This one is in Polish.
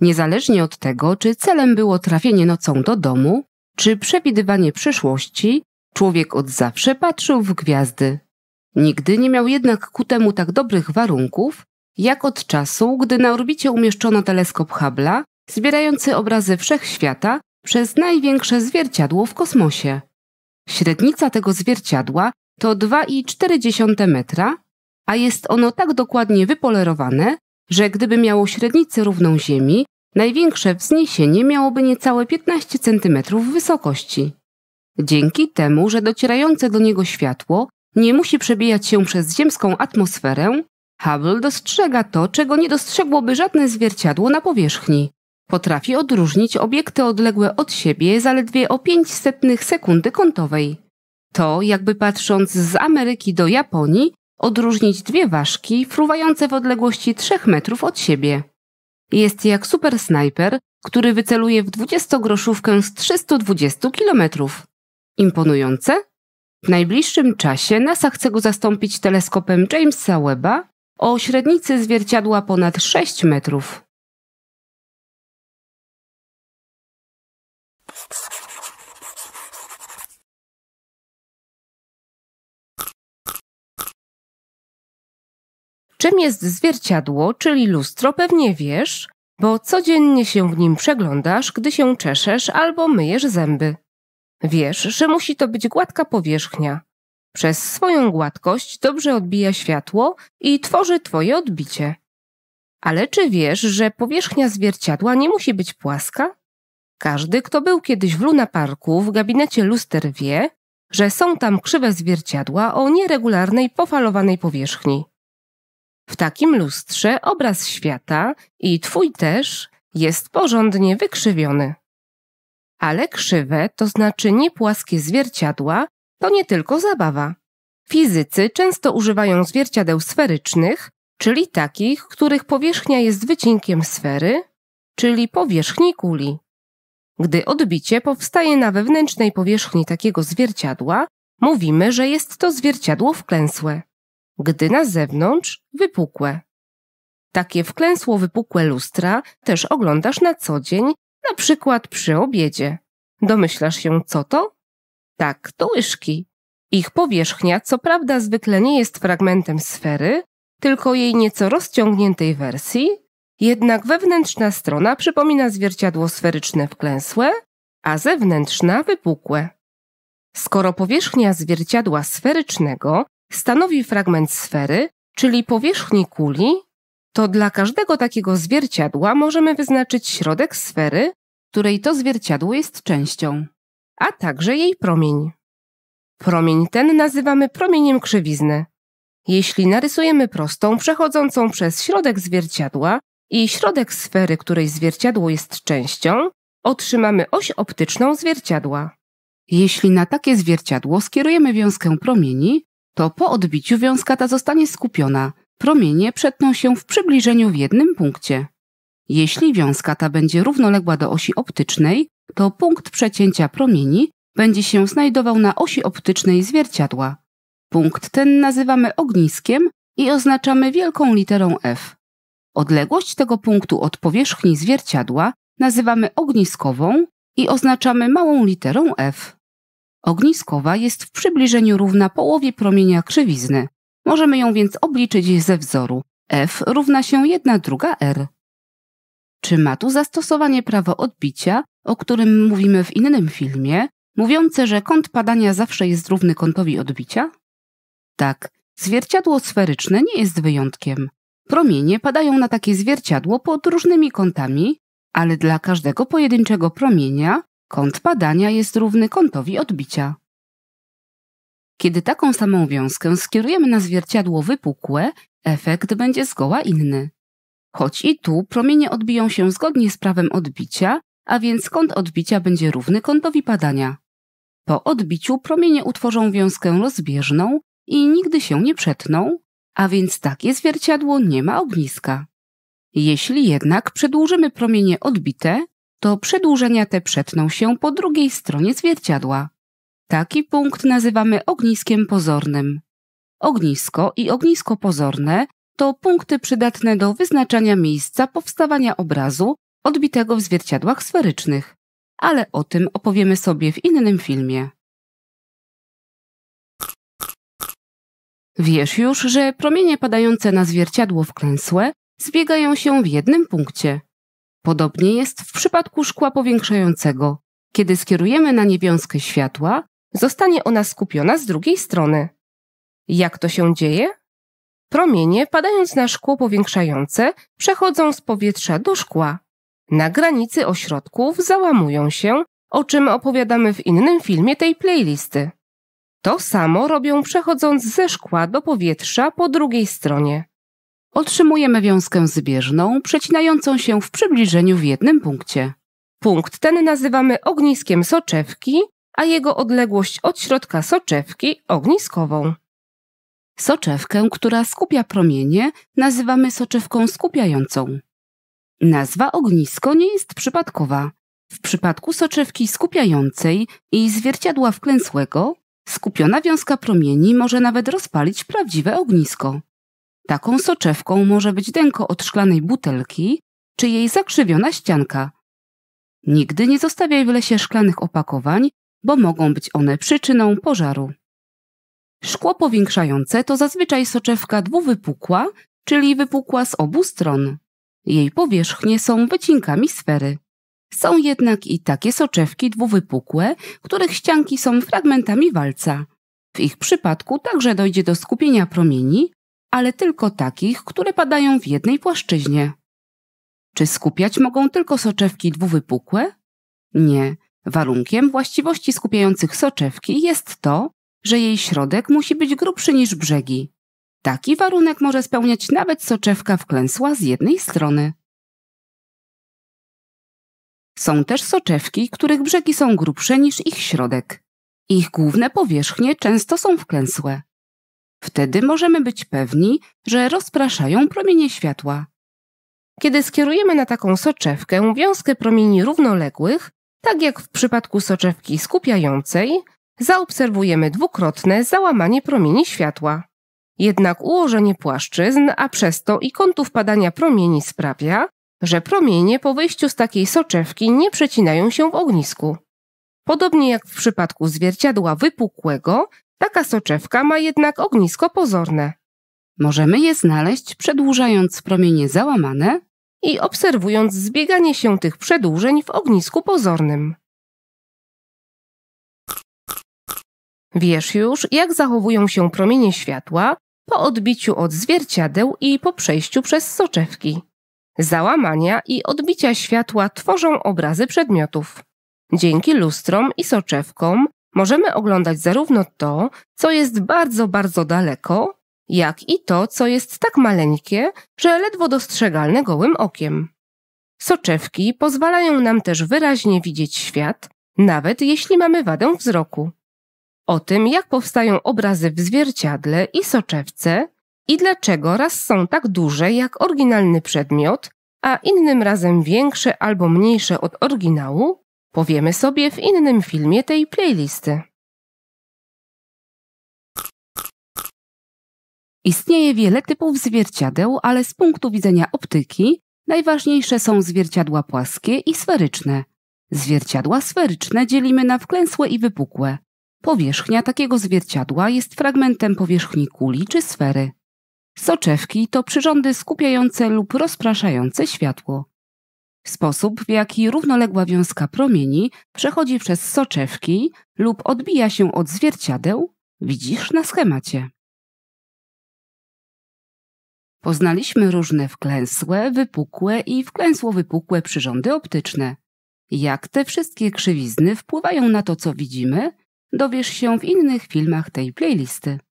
Niezależnie od tego, czy celem było trafienie nocą do domu, czy przewidywanie przyszłości, człowiek od zawsze patrzył w gwiazdy. Nigdy nie miał jednak ku temu tak dobrych warunków, jak od czasu, gdy na orbicie umieszczono teleskop Hubble'a, zbierający obrazy wszechświata przez największe zwierciadło w kosmosie. Średnica tego zwierciadła to 2,4 metra, a jest ono tak dokładnie wypolerowane, że gdyby miało średnicę równą Ziemi, największe wzniesienie miałoby niecałe 15 cm wysokości. Dzięki temu, że docierające do niego światło nie musi przebijać się przez ziemską atmosferę, Hubble dostrzega to, czego nie dostrzegłoby żadne zwierciadło na powierzchni. Potrafi odróżnić obiekty odległe od siebie zaledwie o 500 sekundy kątowej. To jakby patrząc z Ameryki do Japonii odróżnić dwie ważki fruwające w odległości 3 metrów od siebie. Jest jak super snajper, który wyceluje w 20-groszówkę z 320 km. Imponujące? W najbliższym czasie NASA chce go zastąpić teleskopem Jamesa Webba o średnicy zwierciadła ponad 6 metrów. Czym jest zwierciadło, czyli lustro, pewnie wiesz, bo codziennie się w nim przeglądasz, gdy się czeszesz albo myjesz zęby. Wiesz, że musi to być gładka powierzchnia. Przez swoją gładkość dobrze odbija światło i tworzy twoje odbicie. Ale czy wiesz, że powierzchnia zwierciadła nie musi być płaska? Każdy, kto był kiedyś w Luna Parku w gabinecie luster wie, że są tam krzywe zwierciadła o nieregularnej, pofalowanej powierzchni. W takim lustrze obraz świata i twój też jest porządnie wykrzywiony. Ale krzywe, to znaczy niepłaskie zwierciadła, to nie tylko zabawa. Fizycy często używają zwierciadeł sferycznych, czyli takich, których powierzchnia jest wycinkiem sfery, czyli powierzchni kuli. Gdy odbicie powstaje na wewnętrznej powierzchni takiego zwierciadła, mówimy, że jest to zwierciadło wklęsłe gdy na zewnątrz wypukłe. Takie wklęsło wypukłe lustra też oglądasz na co dzień, na przykład przy obiedzie. Domyślasz się, co to? Tak, to łyżki. Ich powierzchnia, co prawda, zwykle nie jest fragmentem sfery, tylko jej nieco rozciągniętej wersji, jednak wewnętrzna strona przypomina zwierciadło sferyczne wklęsłe, a zewnętrzna wypukłe. Skoro powierzchnia zwierciadła sferycznego stanowi fragment sfery, czyli powierzchni kuli, to dla każdego takiego zwierciadła możemy wyznaczyć środek sfery, której to zwierciadło jest częścią, a także jej promień. Promień ten nazywamy promieniem krzywizny. Jeśli narysujemy prostą przechodzącą przez środek zwierciadła i środek sfery, której zwierciadło jest częścią, otrzymamy oś optyczną zwierciadła. Jeśli na takie zwierciadło skierujemy wiązkę promieni, to po odbiciu wiązka ta zostanie skupiona. Promienie przetną się w przybliżeniu w jednym punkcie. Jeśli wiązka ta będzie równoległa do osi optycznej, to punkt przecięcia promieni będzie się znajdował na osi optycznej zwierciadła. Punkt ten nazywamy ogniskiem i oznaczamy wielką literą F. Odległość tego punktu od powierzchni zwierciadła nazywamy ogniskową i oznaczamy małą literą F. Ogniskowa jest w przybliżeniu równa połowie promienia krzywizny. Możemy ją więc obliczyć ze wzoru. F równa się 1 druga R. Czy ma tu zastosowanie prawo odbicia, o którym mówimy w innym filmie, mówiące, że kąt padania zawsze jest równy kątowi odbicia? Tak, zwierciadło sferyczne nie jest wyjątkiem. Promienie padają na takie zwierciadło pod różnymi kątami, ale dla każdego pojedynczego promienia Kąt badania jest równy kątowi odbicia. Kiedy taką samą wiązkę skierujemy na zwierciadło wypukłe, efekt będzie zgoła inny. Choć i tu promienie odbiją się zgodnie z prawem odbicia, a więc kąt odbicia będzie równy kątowi padania. Po odbiciu promienie utworzą wiązkę rozbieżną i nigdy się nie przetną, a więc takie zwierciadło nie ma ogniska. Jeśli jednak przedłużymy promienie odbite, to przedłużenia te przetną się po drugiej stronie zwierciadła. Taki punkt nazywamy ogniskiem pozornym. Ognisko i ognisko pozorne to punkty przydatne do wyznaczania miejsca powstawania obrazu odbitego w zwierciadłach sferycznych, ale o tym opowiemy sobie w innym filmie. Wiesz już, że promienie padające na zwierciadło wklęsłe zbiegają się w jednym punkcie. Podobnie jest w przypadku szkła powiększającego. Kiedy skierujemy na nie wiązkę światła, zostanie ona skupiona z drugiej strony. Jak to się dzieje? Promienie, padając na szkło powiększające, przechodzą z powietrza do szkła. Na granicy ośrodków załamują się, o czym opowiadamy w innym filmie tej playlisty. To samo robią przechodząc ze szkła do powietrza po drugiej stronie. Otrzymujemy wiązkę zbieżną, przecinającą się w przybliżeniu w jednym punkcie. Punkt ten nazywamy ogniskiem soczewki, a jego odległość od środka soczewki ogniskową. Soczewkę, która skupia promienie, nazywamy soczewką skupiającą. Nazwa ognisko nie jest przypadkowa. W przypadku soczewki skupiającej i zwierciadła wklęsłego, skupiona wiązka promieni może nawet rozpalić prawdziwe ognisko. Taką soczewką może być dęko od szklanej butelki czy jej zakrzywiona ścianka. Nigdy nie zostawiaj w lesie szklanych opakowań, bo mogą być one przyczyną pożaru. Szkło powiększające to zazwyczaj soczewka dwuwypukła, czyli wypukła z obu stron. Jej powierzchnie są wycinkami sfery. Są jednak i takie soczewki dwuwypukłe, których ścianki są fragmentami walca. W ich przypadku także dojdzie do skupienia promieni, ale tylko takich, które padają w jednej płaszczyźnie. Czy skupiać mogą tylko soczewki dwuwypukłe? Nie. Warunkiem właściwości skupiających soczewki jest to, że jej środek musi być grubszy niż brzegi. Taki warunek może spełniać nawet soczewka wklęsła z jednej strony. Są też soczewki, których brzegi są grubsze niż ich środek. Ich główne powierzchnie często są wklęsłe. Wtedy możemy być pewni, że rozpraszają promienie światła. Kiedy skierujemy na taką soczewkę wiązkę promieni równoległych, tak jak w przypadku soczewki skupiającej, zaobserwujemy dwukrotne załamanie promieni światła. Jednak ułożenie płaszczyzn, a przez to i kątów padania promieni sprawia, że promienie po wyjściu z takiej soczewki nie przecinają się w ognisku. Podobnie jak w przypadku zwierciadła wypukłego, Taka soczewka ma jednak ognisko pozorne. Możemy je znaleźć przedłużając promienie załamane i obserwując zbieganie się tych przedłużeń w ognisku pozornym. Wiesz już, jak zachowują się promienie światła po odbiciu od zwierciadeł i po przejściu przez soczewki. Załamania i odbicia światła tworzą obrazy przedmiotów. Dzięki lustrom i soczewkom Możemy oglądać zarówno to, co jest bardzo, bardzo daleko, jak i to, co jest tak maleńkie, że ledwo dostrzegalne gołym okiem. Soczewki pozwalają nam też wyraźnie widzieć świat, nawet jeśli mamy wadę wzroku. O tym, jak powstają obrazy w zwierciadle i soczewce i dlaczego raz są tak duże jak oryginalny przedmiot, a innym razem większe albo mniejsze od oryginału, Powiemy sobie w innym filmie tej playlisty. Istnieje wiele typów zwierciadeł, ale z punktu widzenia optyki najważniejsze są zwierciadła płaskie i sferyczne. Zwierciadła sferyczne dzielimy na wklęsłe i wypukłe. Powierzchnia takiego zwierciadła jest fragmentem powierzchni kuli czy sfery. Soczewki to przyrządy skupiające lub rozpraszające światło. Sposób, w jaki równoległa wiązka promieni przechodzi przez soczewki lub odbija się od zwierciadeł, widzisz na schemacie. Poznaliśmy różne wklęsłe, wypukłe i wklęsło-wypukłe przyrządy optyczne. Jak te wszystkie krzywizny wpływają na to, co widzimy, dowiesz się w innych filmach tej playlisty.